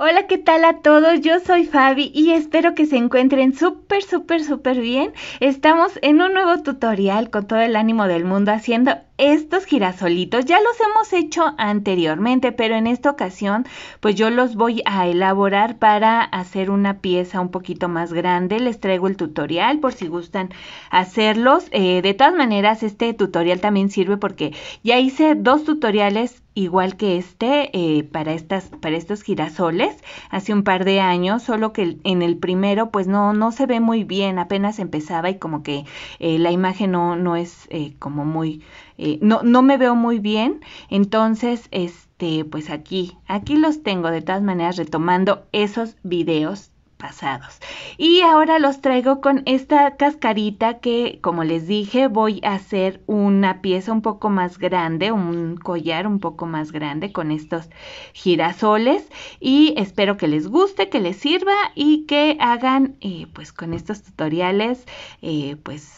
Hola, ¿qué tal a todos? Yo soy Fabi y espero que se encuentren súper, súper, súper bien. Estamos en un nuevo tutorial con todo el ánimo del mundo haciendo estos girasolitos ya los hemos hecho anteriormente, pero en esta ocasión pues yo los voy a elaborar para hacer una pieza un poquito más grande. Les traigo el tutorial por si gustan hacerlos. Eh, de todas maneras, este tutorial también sirve porque ya hice dos tutoriales igual que este eh, para, estas, para estos girasoles hace un par de años, solo que en el primero pues no, no se ve muy bien, apenas empezaba y como que eh, la imagen no, no es como muy... Eh, no, me veo muy bien, entonces, este, pues aquí, aquí los tengo de todas maneras retomando esos videos pasados. Y ahora los traigo con esta cascarita que, como les dije, voy a hacer una pieza un poco más grande, un collar un poco más grande con estos girasoles y espero que les guste, que les sirva y que hagan eh, pues con estos tutoriales eh, pues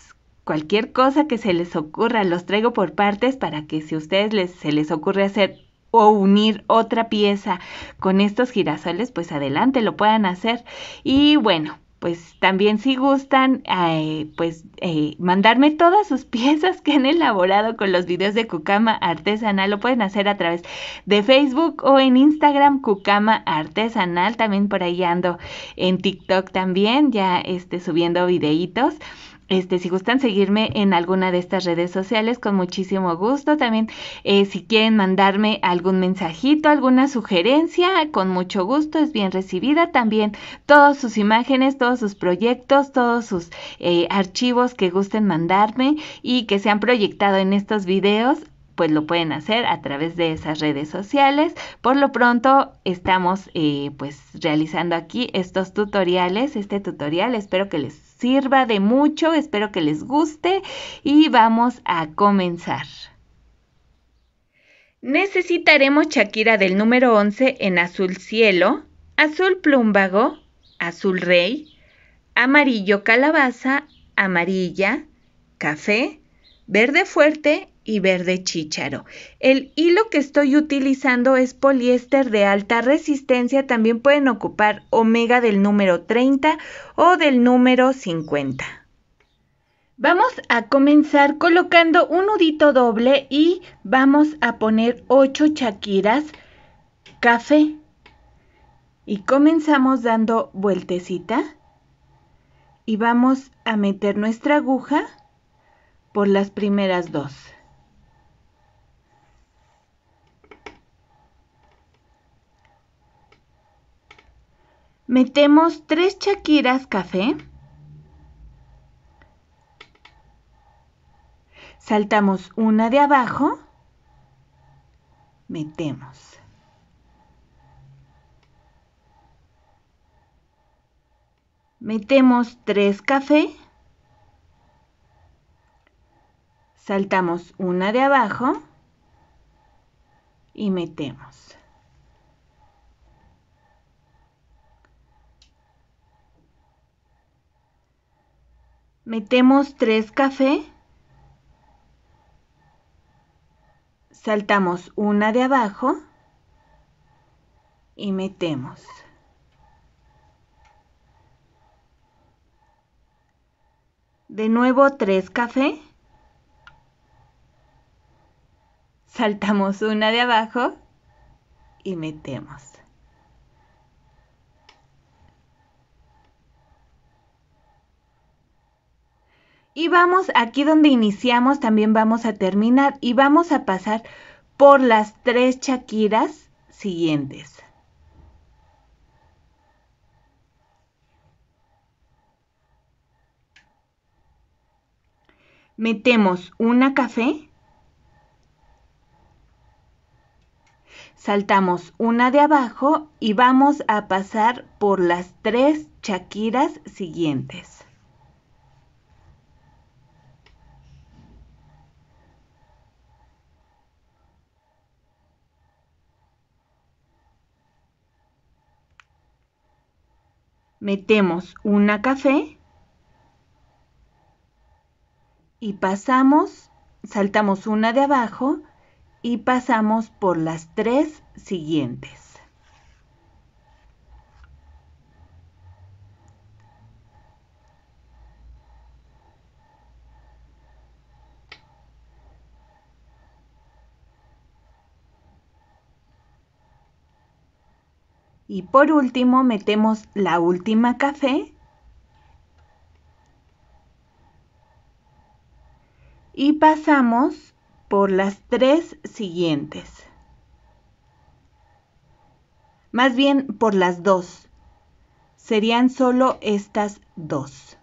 Cualquier cosa que se les ocurra, los traigo por partes para que si a ustedes se les ocurre hacer o unir otra pieza con estos girasoles, pues adelante lo puedan hacer. Y bueno, pues también si gustan, eh, pues eh, mandarme todas sus piezas que han elaborado con los videos de Cucama Artesanal. Lo pueden hacer a través de Facebook o en Instagram Cucama Artesanal. También por ahí ando en TikTok también, ya este, subiendo videitos. Este, si gustan seguirme en alguna de estas redes sociales, con muchísimo gusto. También, eh, si quieren mandarme algún mensajito, alguna sugerencia, con mucho gusto, es bien recibida. También todas sus imágenes, todos sus proyectos, todos sus eh, archivos que gusten mandarme y que se han proyectado en estos videos, pues lo pueden hacer a través de esas redes sociales. Por lo pronto estamos eh, pues realizando aquí estos tutoriales, este tutorial, espero que les sirva de mucho, espero que les guste y vamos a comenzar. Necesitaremos Shakira del número 11 en azul cielo, azul plumbago, azul rey, amarillo calabaza, amarilla, café, verde fuerte y verde chícharo. El hilo que estoy utilizando es poliéster de alta resistencia, también pueden ocupar omega del número 30 o del número 50. Vamos a comenzar colocando un nudito doble y vamos a poner 8 chaquiras café. Y comenzamos dando vueltecita y vamos a meter nuestra aguja por las primeras dos. Metemos tres chaquiras café. Saltamos una de abajo. Metemos. Metemos tres café. Saltamos una de abajo y metemos. Metemos tres café. Saltamos una de abajo y metemos. De nuevo tres café. Saltamos una de abajo y metemos. Y vamos, aquí donde iniciamos también vamos a terminar y vamos a pasar por las tres chaquiras siguientes. Metemos una café, saltamos una de abajo y vamos a pasar por las tres chaquiras siguientes. metemos una café y pasamos, saltamos una de abajo y pasamos por las tres siguientes. Y por último metemos la última café. Y pasamos por las tres siguientes. Más bien por las dos. Serían solo estas dos.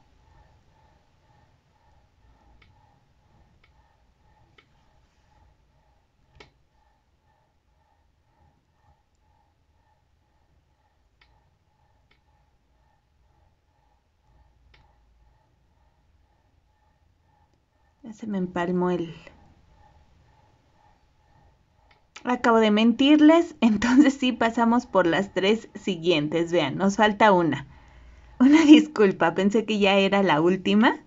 Se me empalmó el... Acabo de mentirles, entonces sí pasamos por las tres siguientes. Vean, nos falta una. Una disculpa, pensé que ya era la última.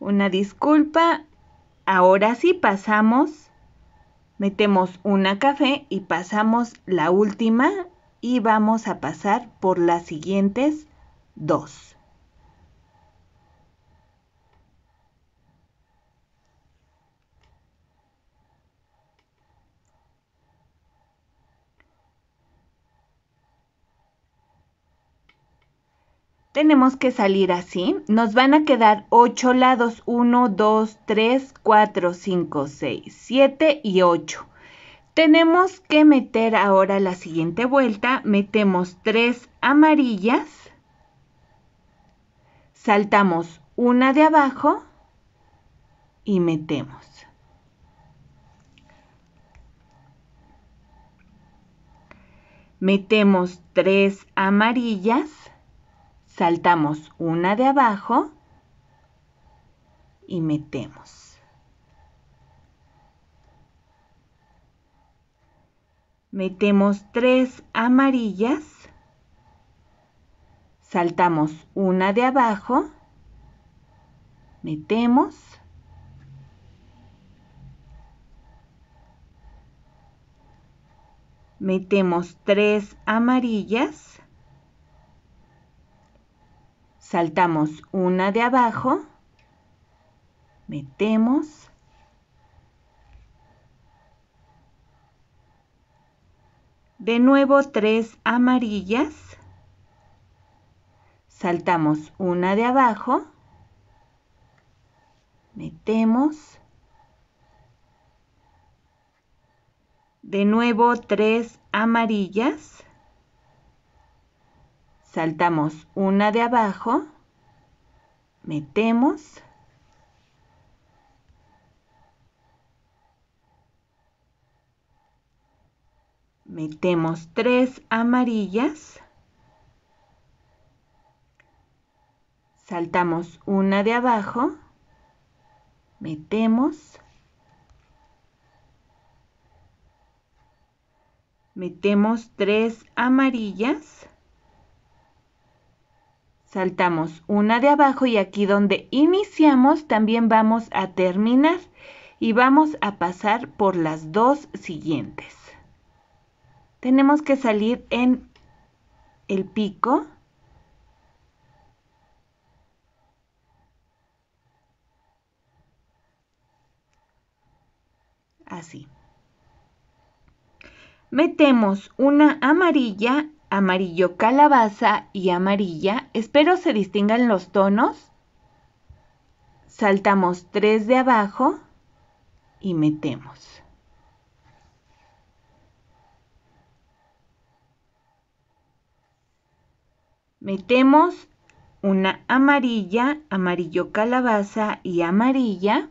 Una disculpa. Ahora sí pasamos. Metemos una café y pasamos la última y vamos a pasar por las siguientes dos. tenemos que salir así. Nos van a quedar 8 lados. 1, 2, 3, 4, 5, 6, 7 y 8. Tenemos que meter ahora la siguiente vuelta. Metemos 3 amarillas. Saltamos una de abajo y metemos. Metemos 3 amarillas saltamos una de abajo y metemos. Metemos tres amarillas, saltamos una de abajo, metemos. Metemos tres amarillas, saltamos una de abajo, metemos, de nuevo tres amarillas, saltamos una de abajo, metemos, de nuevo tres amarillas, saltamos una de abajo, metemos, metemos tres amarillas, saltamos una de abajo, metemos, metemos tres amarillas, saltamos una de abajo y aquí donde iniciamos también vamos a terminar y vamos a pasar por las dos siguientes. Tenemos que salir en el pico. Así. Metemos una amarilla amarillo calabaza y amarilla, espero se distingan los tonos. Saltamos tres de abajo y metemos. Metemos una amarilla, amarillo calabaza y amarilla.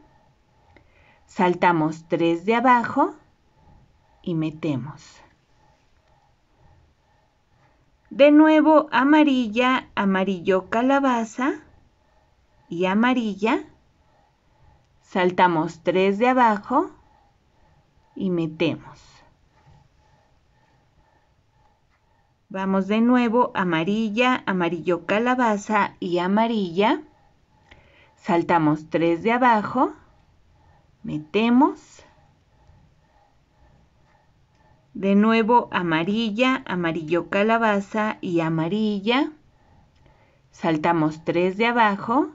Saltamos tres de abajo y metemos. De nuevo amarilla, amarillo calabaza y amarilla. Saltamos 3 de abajo y metemos. Vamos de nuevo amarilla, amarillo calabaza y amarilla. Saltamos 3 de abajo, metemos de nuevo amarilla, amarillo calabaza y amarilla. Saltamos 3 de abajo.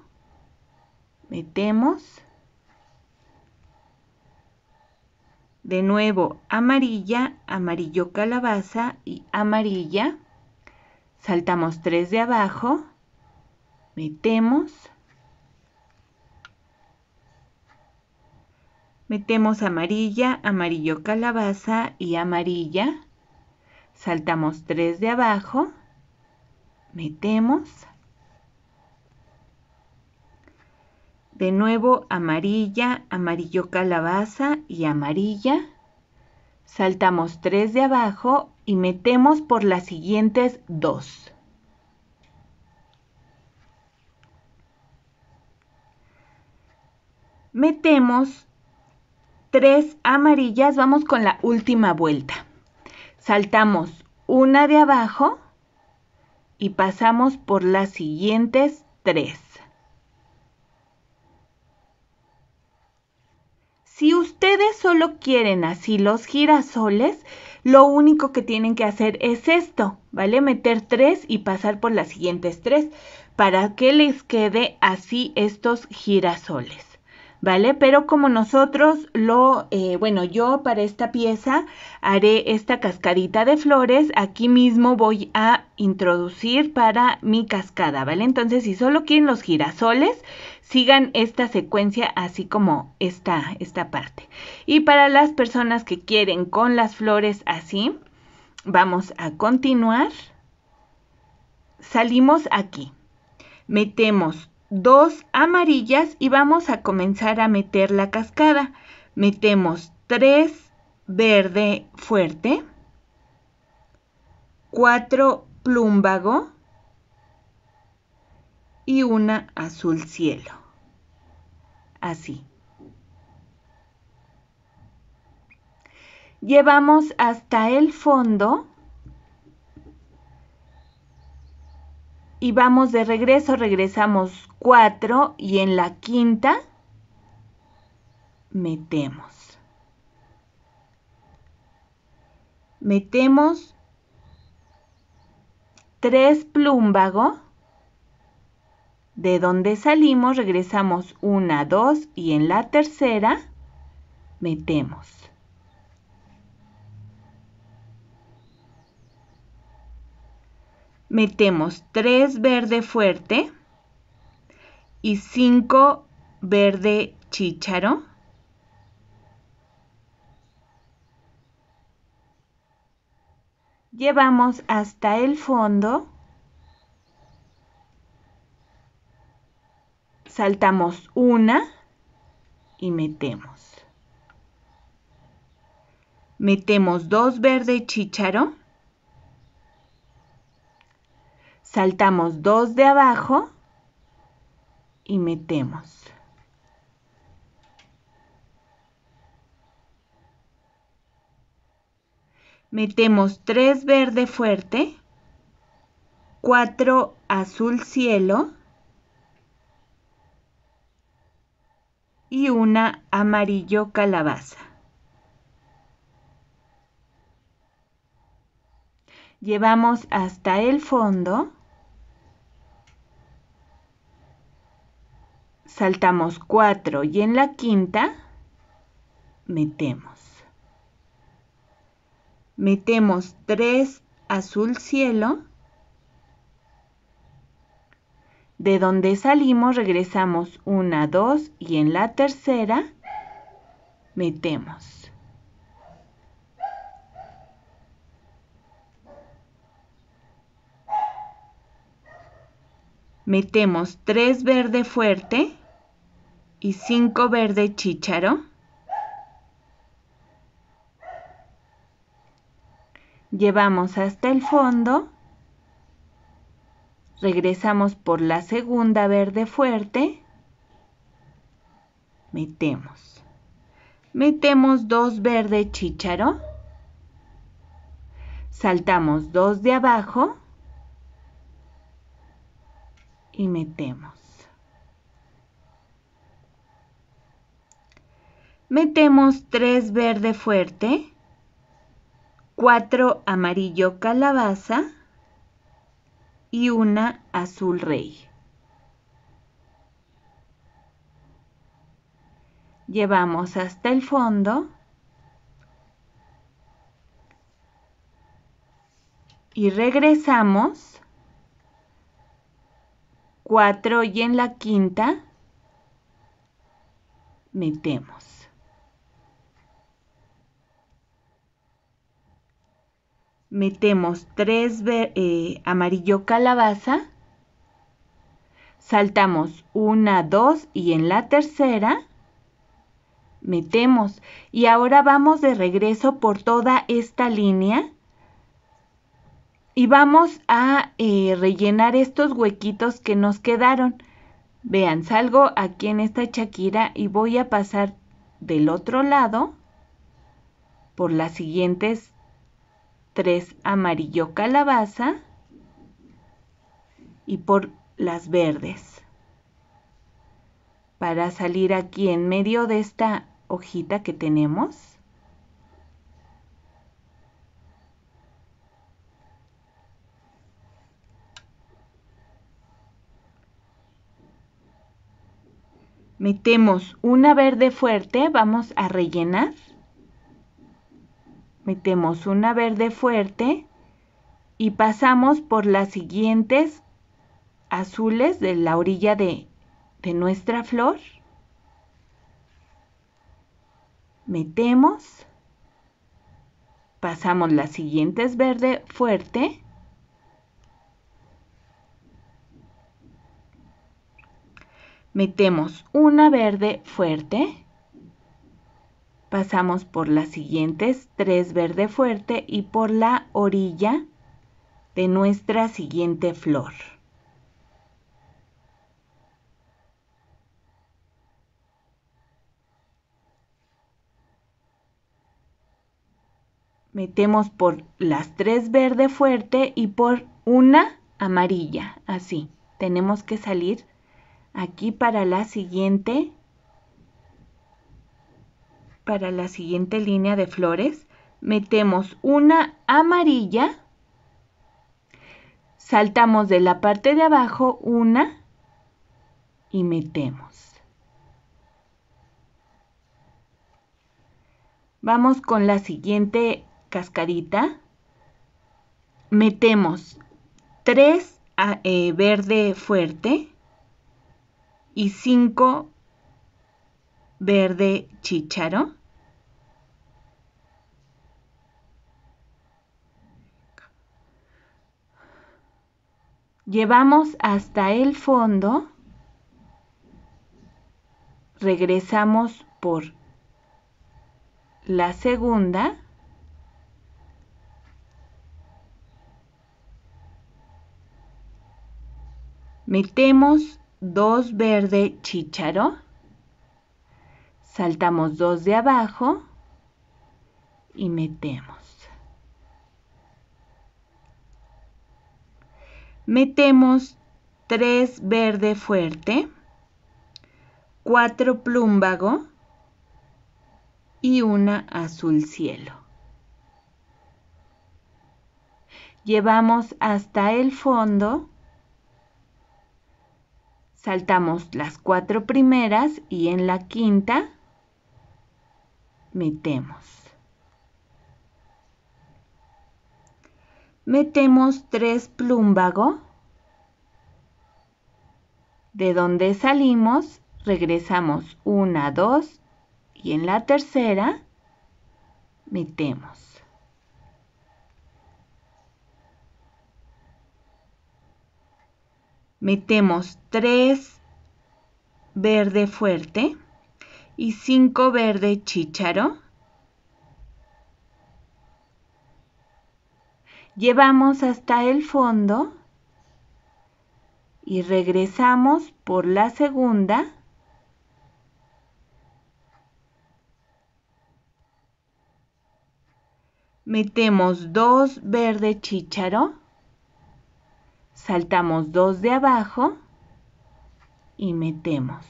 Metemos. De nuevo amarilla, amarillo calabaza y amarilla. Saltamos 3 de abajo. Metemos. Metemos amarilla, amarillo calabaza y amarilla. Saltamos 3 de abajo. Metemos. De nuevo amarilla, amarillo calabaza y amarilla. Saltamos tres de abajo y metemos por las siguientes dos. Metemos tres amarillas, vamos con la última vuelta. Saltamos una de abajo y pasamos por las siguientes tres. Si ustedes solo quieren así los girasoles, lo único que tienen que hacer es esto, ¿vale? Meter tres y pasar por las siguientes tres para que les quede así estos girasoles. ¿vale? Pero como nosotros lo, eh, bueno, yo para esta pieza haré esta cascadita de flores, aquí mismo voy a introducir para mi cascada, ¿vale? Entonces, si solo quieren los girasoles, sigan esta secuencia así como está esta parte. Y para las personas que quieren con las flores así, vamos a continuar. Salimos aquí. Metemos dos amarillas y vamos a comenzar a meter la cascada. Metemos tres verde fuerte, cuatro plúmbago y una azul cielo. Así. Llevamos hasta el fondo y vamos de regreso, regresamos 4 y en la quinta metemos. Metemos 3 plúmbago, de donde salimos regresamos 1, 2 y en la tercera metemos. metemos 3 verde fuerte y 5 verde chicharo Llevamos hasta el fondo. Saltamos una y metemos. Metemos dos verde chicharo Saltamos dos de abajo y metemos. Metemos tres verde fuerte, cuatro azul cielo y una amarillo calabaza. Llevamos hasta el fondo saltamos 4 y en la quinta metemos. Metemos 3 azul cielo. De donde salimos regresamos 1, 2 y en la tercera metemos. Metemos tres verde fuerte y cinco verde chícharo. Llevamos hasta el fondo. Regresamos por la segunda verde fuerte. Metemos. Metemos dos verde chícharo. Saltamos dos de abajo. Y metemos. Metemos tres verde fuerte, 4 amarillo calabaza y una azul rey. Llevamos hasta el fondo y regresamos cuatro y en la quinta metemos. metemos tres eh, amarillo calabaza, saltamos una, dos y en la tercera metemos. Y ahora vamos de regreso por toda esta línea y vamos a eh, rellenar estos huequitos que nos quedaron. Vean, salgo aquí en esta chaquira y voy a pasar del otro lado por las siguientes Tres amarillo calabaza y por las verdes. Para salir aquí en medio de esta hojita que tenemos, metemos una verde fuerte, vamos a rellenar metemos una verde fuerte y pasamos por las siguientes azules de la orilla de, nuestra flor. Metemos, pasamos las siguientes verde fuerte. Metemos una verde fuerte pasamos por las siguientes, tres verde fuerte y por la orilla de nuestra siguiente flor. Metemos por las tres verde fuerte y por una amarilla, así. Tenemos que salir aquí para la siguiente para la siguiente línea de flores metemos una amarilla, saltamos de la parte de abajo una y metemos. Vamos con la siguiente cascadita, Metemos tres eh, verde fuerte y cinco verde chicharo. Llevamos hasta el fondo, regresamos por la segunda. Metemos dos verde chicharo saltamos dos de abajo y metemos. Metemos tres verde fuerte, cuatro plúmbago y una azul cielo. Llevamos hasta el fondo, saltamos las cuatro primeras y en la quinta metemos. Metemos tres plumbago. De donde salimos, regresamos una, dos y en la tercera metemos. Metemos tres verde fuerte y 5 verde chicharo Llevamos hasta el fondo y regresamos por la segunda. Metemos dos verde chicharo saltamos dos de abajo y metemos.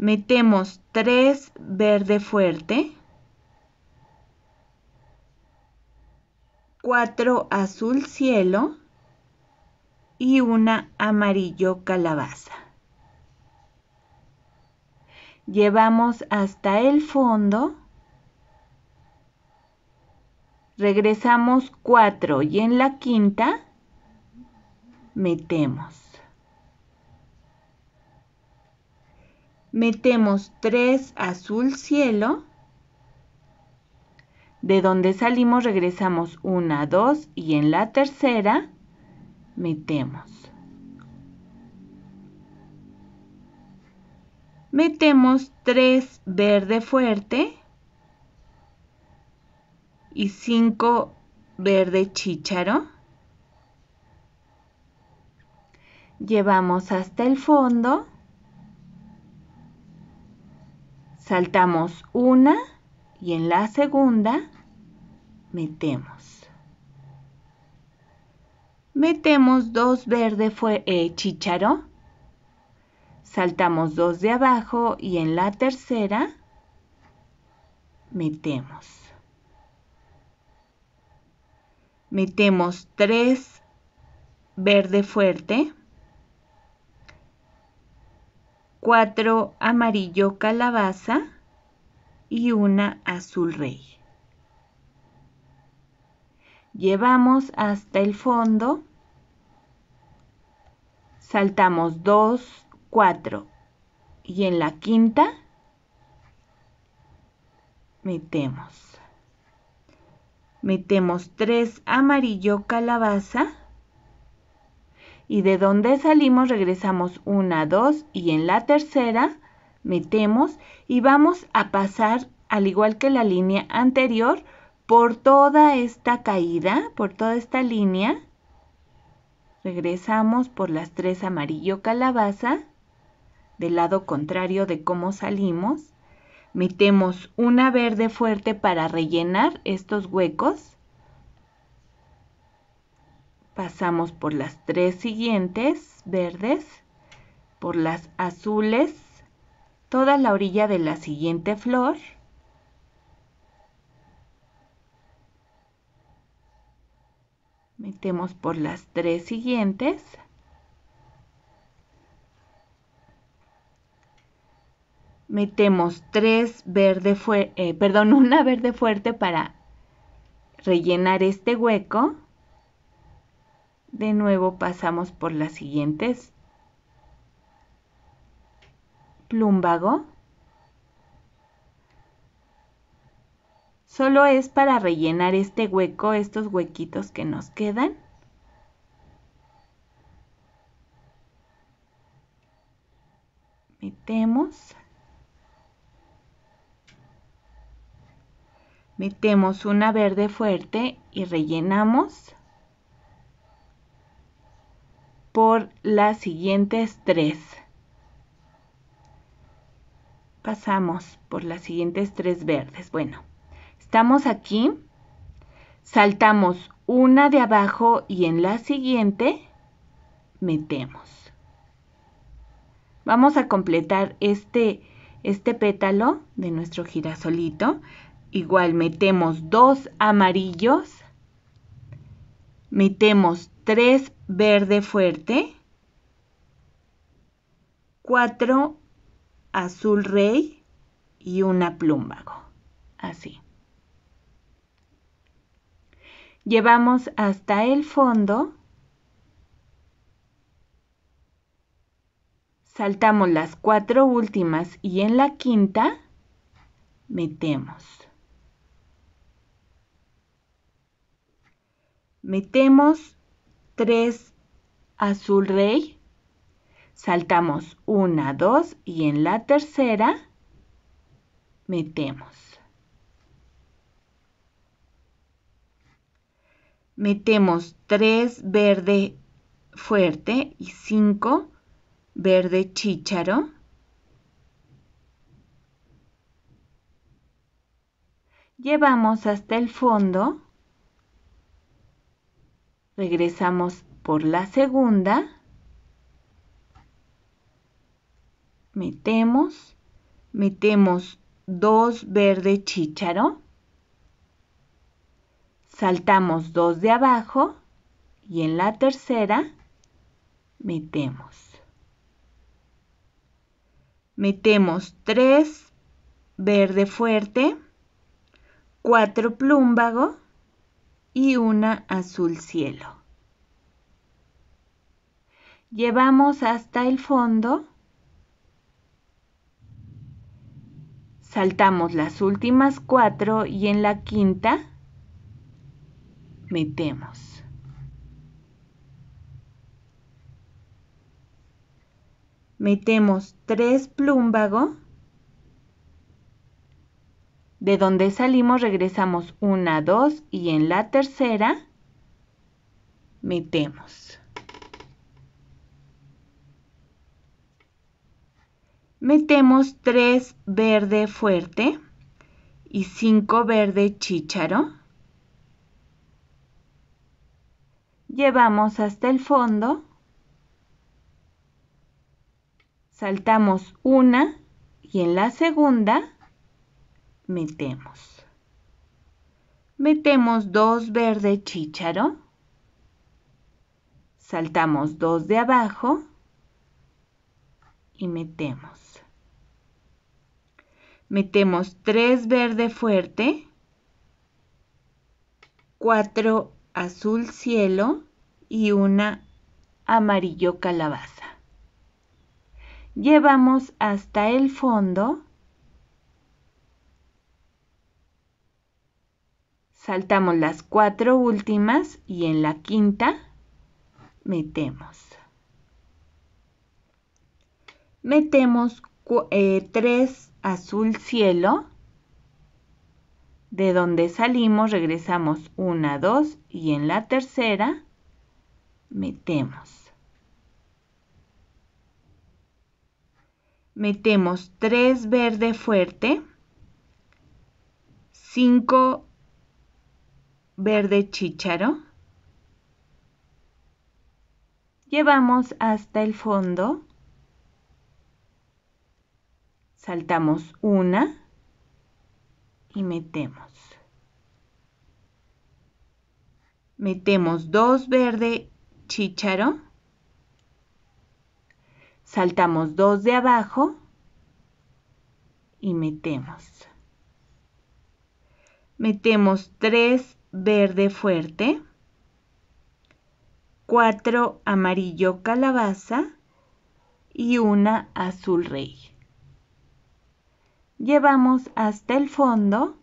metemos tres verde fuerte, cuatro azul cielo y una amarillo calabaza. Llevamos hasta el fondo, regresamos cuatro y en la quinta metemos. metemos 3 azul cielo, de donde salimos regresamos 1, 2 y en la tercera metemos. Metemos 3 verde fuerte y 5 verde chícharo. Llevamos hasta el fondo. saltamos una y en la segunda metemos. Metemos dos verde fue eh, Saltamos dos de abajo y en la tercera metemos. Metemos tres verde fuerte. 4 amarillo calabaza y una azul rey. Llevamos hasta el fondo, saltamos 2, 4 y en la quinta metemos. Metemos 3 amarillo calabaza y de donde salimos regresamos una, dos y en la tercera metemos y vamos a pasar al igual que la línea anterior por toda esta caída, por toda esta línea. Regresamos por las tres amarillo calabaza del lado contrario de cómo salimos. Metemos una verde fuerte para rellenar estos huecos pasamos por las tres siguientes verdes, por las azules, toda la orilla de la siguiente flor, metemos por las tres siguientes, metemos tres verde eh, perdón, una verde fuerte para rellenar este hueco, de nuevo pasamos por las siguientes. Plumbago. Solo es para rellenar este hueco, estos huequitos que nos quedan. Metemos. Metemos una verde fuerte y rellenamos por las siguientes tres. Pasamos por las siguientes tres verdes. Bueno, estamos aquí, saltamos una de abajo y en la siguiente metemos. Vamos a completar este, este pétalo de nuestro girasolito. Igual metemos dos amarillos, metemos 3 verde fuerte, 4 azul rey y una plumbago. Así. Llevamos hasta el fondo. Saltamos las cuatro últimas y en la quinta metemos. Metemos 3, azul rey. Saltamos 1, 2 y en la tercera metemos. Metemos 3 verde fuerte y 5 verde chícharo. Llevamos hasta el fondo Regresamos por la segunda. Metemos. Metemos dos verde chícharo. Saltamos dos de abajo. Y en la tercera metemos. Metemos tres verde fuerte, cuatro plúmbago, y una azul cielo. Llevamos hasta el fondo. Saltamos las últimas cuatro y en la quinta metemos. Metemos tres plumbago de donde salimos regresamos una, dos y en la tercera metemos. Metemos 3 verde fuerte y 5 verde chícharo. Llevamos hasta el fondo. Saltamos una y en la segunda metemos? Metemos dos verde chícharo. Saltamos dos de abajo y metemos. Metemos tres verde fuerte, cuatro azul cielo y una amarillo calabaza. Llevamos hasta el fondo Saltamos las cuatro últimas y en la quinta metemos. Metemos eh, tres azul cielo. De donde salimos regresamos una, dos y en la tercera metemos. Metemos tres verde fuerte. cinco verde chicharo Llevamos hasta el fondo. Saltamos una y metemos. Metemos dos verde chicharo Saltamos dos de abajo y metemos. Metemos tres verde fuerte, 4 amarillo calabaza y una azul rey. Llevamos hasta el fondo,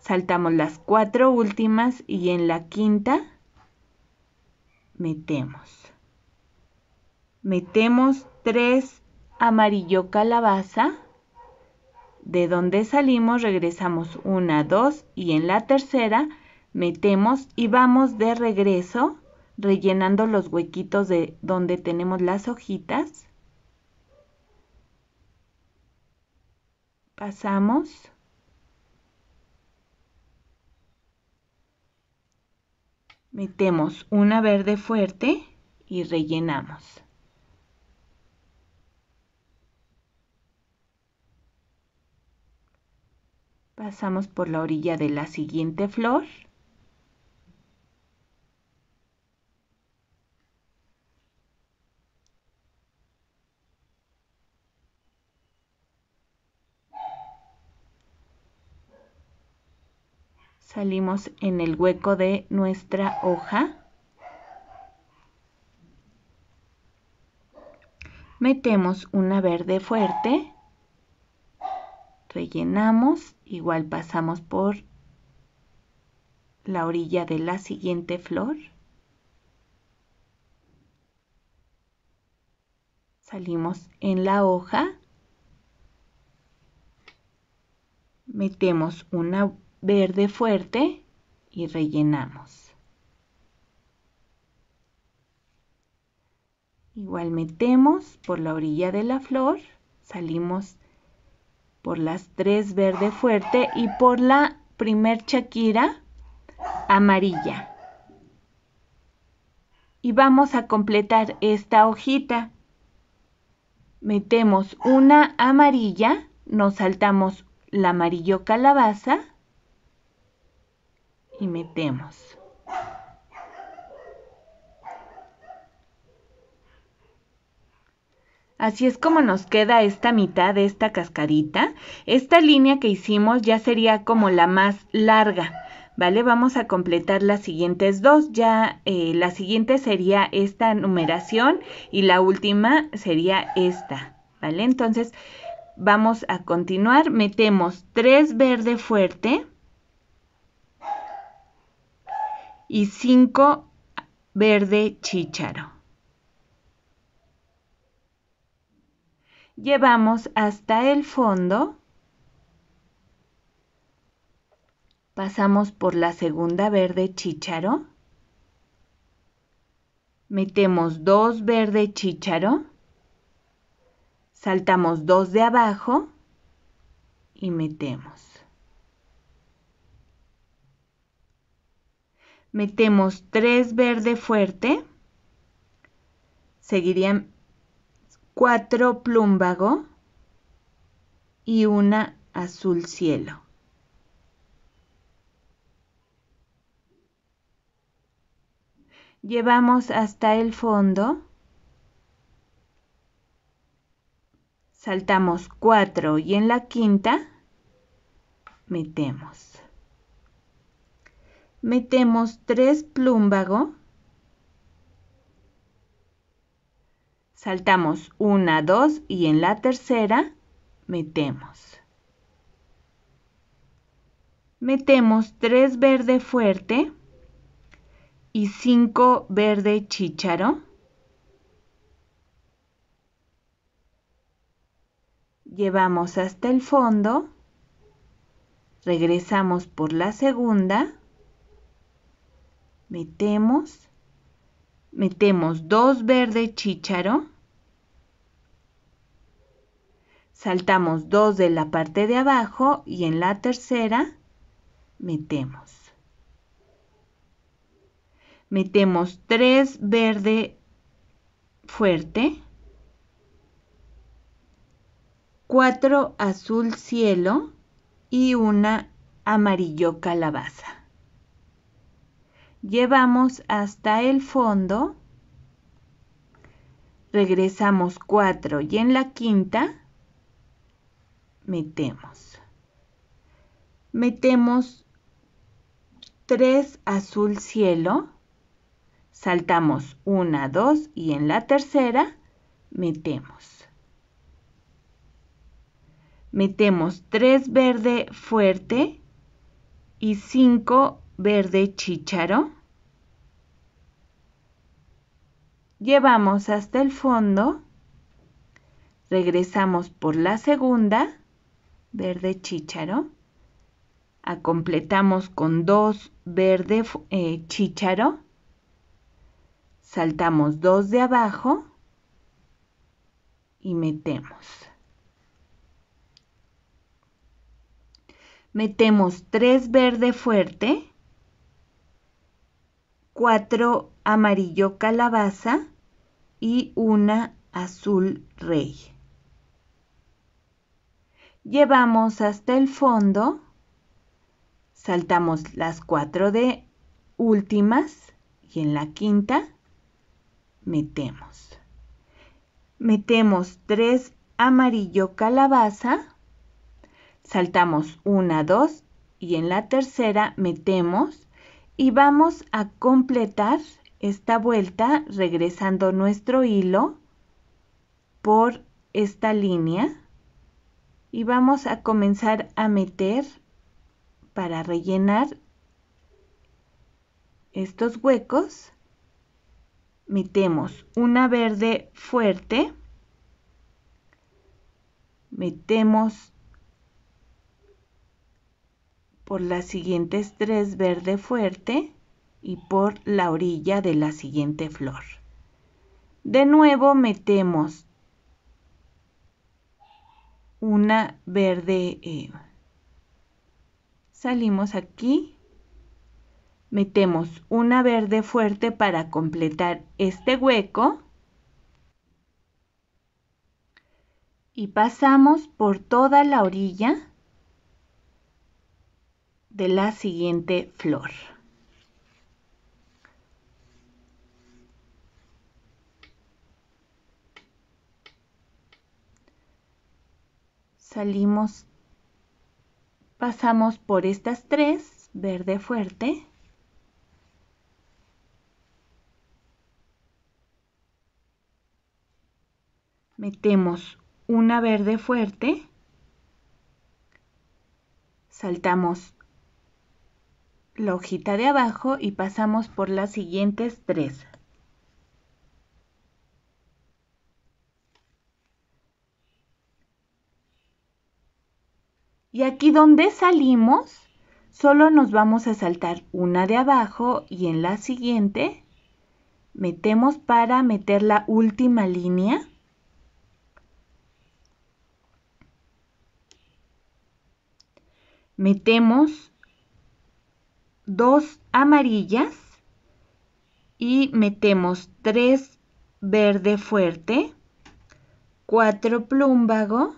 saltamos las cuatro últimas y en la quinta metemos. Metemos 3 amarillo calabaza, de donde salimos regresamos una, dos y en la tercera metemos y vamos de regreso rellenando los huequitos de donde tenemos las hojitas. Pasamos. Metemos una verde fuerte y rellenamos. pasamos por la orilla de la siguiente flor. Salimos en el hueco de nuestra hoja. Metemos una verde fuerte rellenamos, igual pasamos por la orilla de la siguiente flor. Salimos en la hoja. Metemos una verde fuerte y rellenamos. Igual metemos por la orilla de la flor, salimos por las tres verde fuerte y por la primer Shakira amarilla. Y vamos a completar esta hojita. Metemos una amarilla, nos saltamos la amarillo calabaza y metemos. Así es como nos queda esta mitad de esta cascadita. Esta línea que hicimos ya sería como la más larga, ¿vale? Vamos a completar las siguientes dos. Ya eh, la siguiente sería esta numeración y la última sería esta, ¿vale? Entonces vamos a continuar. Metemos 3 verde fuerte y 5 verde chícharo. llevamos hasta el fondo, pasamos por la segunda verde chícharo, metemos dos verde chícharo, saltamos dos de abajo y metemos. Metemos tres verde fuerte, seguirían cuatro plúmbago y una azul cielo. Llevamos hasta el fondo. Saltamos cuatro y en la quinta metemos. Metemos tres plumbago saltamos una, dos y en la tercera metemos. Metemos tres verde fuerte y cinco verde chícharo. Llevamos hasta el fondo. Regresamos por la segunda. Metemos. Metemos dos verde chícharo. saltamos dos de la parte de abajo y en la tercera metemos. Metemos tres verde fuerte, cuatro azul cielo y una amarillo calabaza. Llevamos hasta el fondo, regresamos 4 y en la quinta metemos? Metemos 3 azul cielo, saltamos 1, 2 y en la tercera metemos. Metemos 3 verde fuerte y 5 verde chícharo. Llevamos hasta el fondo, regresamos por la segunda verde chícharo. A ah, completamos con dos verde eh, chícharo. Saltamos dos de abajo y metemos. Metemos tres verde fuerte, cuatro amarillo calabaza y una azul rey llevamos hasta el fondo, saltamos las cuatro de últimas y en la quinta metemos. Metemos tres amarillo calabaza, saltamos una, dos y en la tercera metemos y vamos a completar esta vuelta regresando nuestro hilo por esta línea y vamos a comenzar a meter para rellenar estos huecos metemos una verde fuerte metemos por las siguientes tres verde fuerte y por la orilla de la siguiente flor de nuevo metemos una verde. Eh, salimos aquí. Metemos una verde fuerte para completar este hueco. Y pasamos por toda la orilla de la siguiente flor. salimos, pasamos por estas tres, verde fuerte. Metemos una verde fuerte. Saltamos la hojita de abajo y pasamos por las siguientes tres. Y aquí donde salimos, solo nos vamos a saltar una de abajo y en la siguiente metemos para meter la última línea. Metemos dos amarillas y metemos tres verde fuerte, cuatro plúmbago,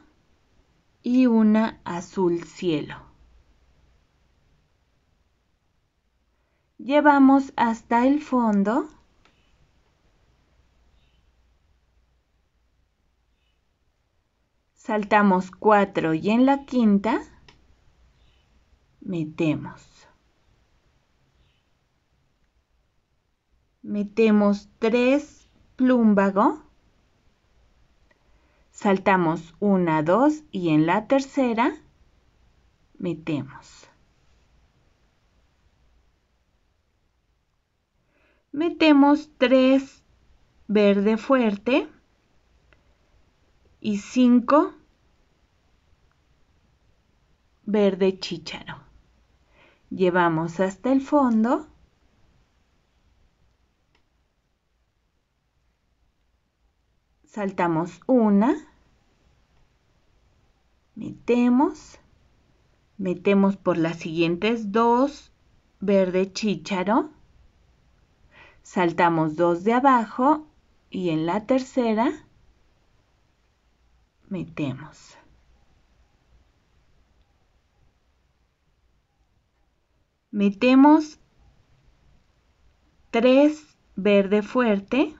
y una azul cielo. Llevamos hasta el fondo saltamos 4 y en la quinta metemos. Metemos tres plúmbago saltamos una, dos y en la tercera metemos. Metemos tres verde fuerte y cinco verde chícharo. Llevamos hasta el fondo. Saltamos una, metemos, metemos por las siguientes dos, verde chícharo, saltamos dos de abajo y en la tercera metemos. Metemos tres verde fuerte,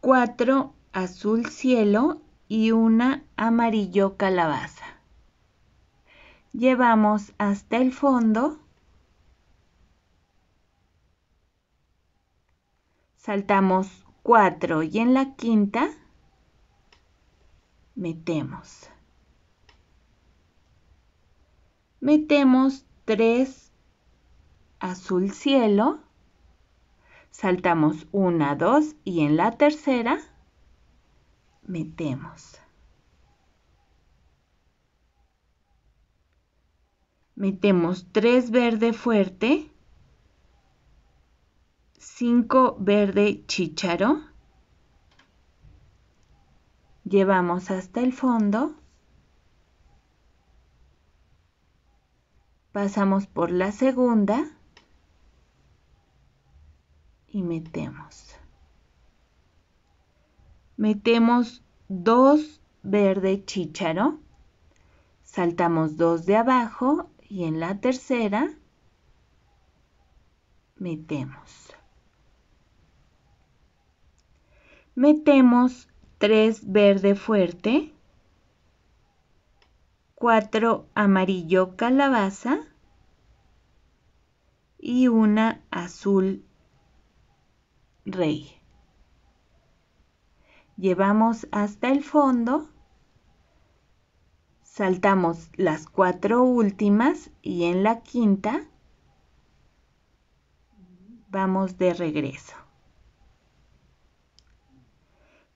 cuatro azul cielo y una amarillo calabaza. Llevamos hasta el fondo. Saltamos 4 y en la quinta metemos. Metemos 3 azul cielo. Saltamos una 2 y en la tercera metemos. Metemos 3 verde fuerte, 5 verde chícharo, llevamos hasta el fondo, pasamos por la segunda y metemos metemos dos verde chícharo, saltamos dos de abajo y en la tercera metemos. Metemos tres verde fuerte, cuatro amarillo calabaza y una azul rey llevamos hasta el fondo, saltamos las cuatro últimas y en la quinta vamos de regreso.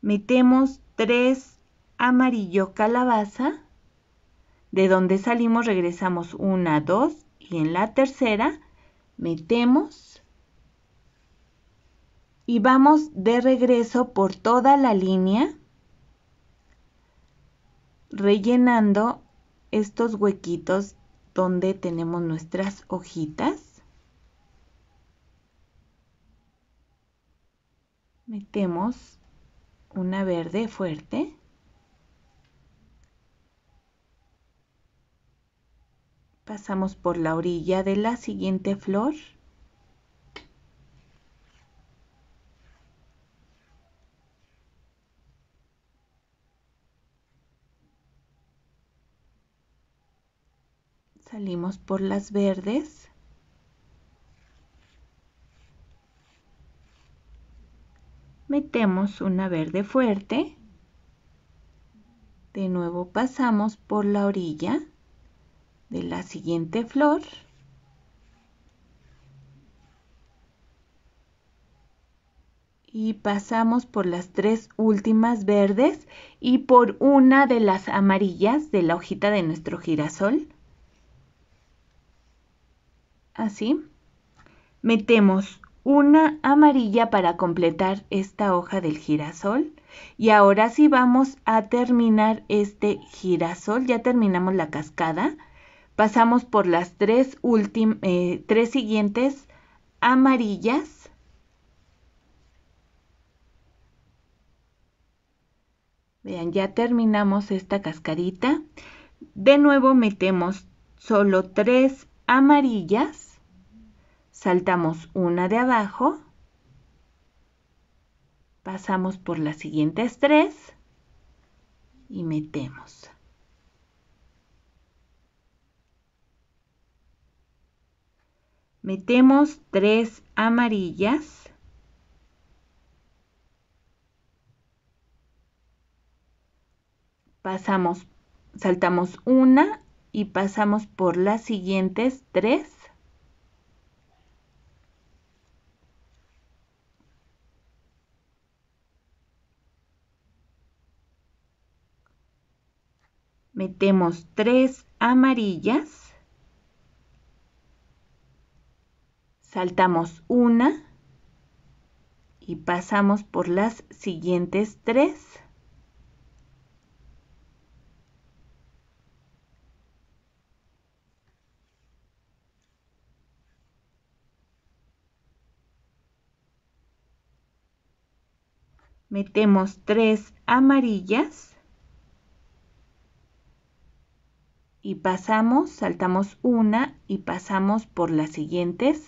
Metemos tres amarillo calabaza, de donde salimos regresamos una, dos y en la tercera metemos y vamos de regreso por toda la línea rellenando estos huequitos donde tenemos nuestras hojitas. Metemos una verde fuerte. Pasamos por la orilla de la siguiente flor. Salimos por las verdes. Metemos una verde fuerte. De nuevo pasamos por la orilla de la siguiente flor. y pasamos por las tres últimas verdes y por una de las amarillas de la hojita de nuestro girasol así, metemos una amarilla para completar esta hoja del girasol. Y ahora sí vamos a terminar este girasol. Ya terminamos la cascada. Pasamos por las tres, últimas, eh, tres siguientes amarillas. Vean, ya terminamos esta cascadita. De nuevo metemos solo tres amarillas, saltamos una de abajo, pasamos por las siguientes tres y metemos. Metemos tres amarillas. Pasamos, saltamos una y pasamos por las siguientes tres. Metemos tres amarillas. Saltamos una y pasamos por las siguientes tres. metemos tres amarillas y pasamos, saltamos una y pasamos por las siguientes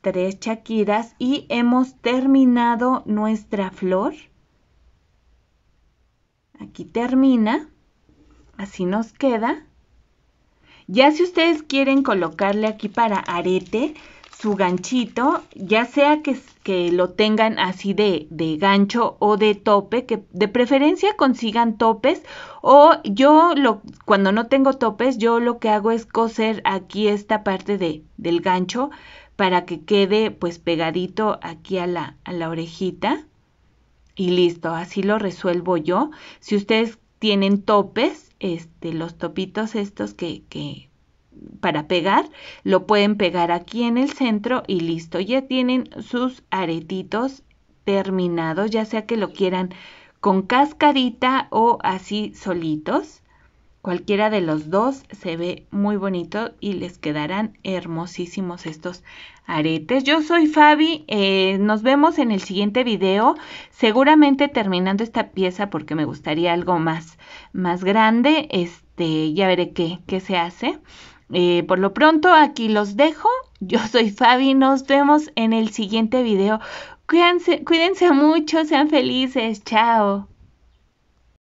tres chaquiras y hemos terminado nuestra flor. Aquí termina, así nos queda. Ya si ustedes quieren colocarle aquí para arete, su ganchito, ya sea que, lo tengan así de, gancho o de tope, que de preferencia consigan topes o yo lo, cuando no tengo topes, yo lo que hago es coser aquí esta parte de, del gancho para que quede pues pegadito aquí a la, a la orejita y listo, así lo resuelvo yo. Si ustedes tienen topes, este, los topitos estos que, que para pegar, lo pueden pegar aquí en el centro y listo. Ya tienen sus aretitos terminados, ya sea que lo quieran con cascarita o así solitos. Cualquiera de los dos se ve muy bonito y les quedarán hermosísimos estos aretes. Yo soy Fabi, eh, nos vemos en el siguiente video, seguramente terminando esta pieza porque me gustaría algo más, más grande. Este, ya veré qué, qué se hace. Eh, por lo pronto aquí los dejo. Yo soy Fabi, nos vemos en el siguiente video. Cuídense, cuídense mucho, sean felices, chao.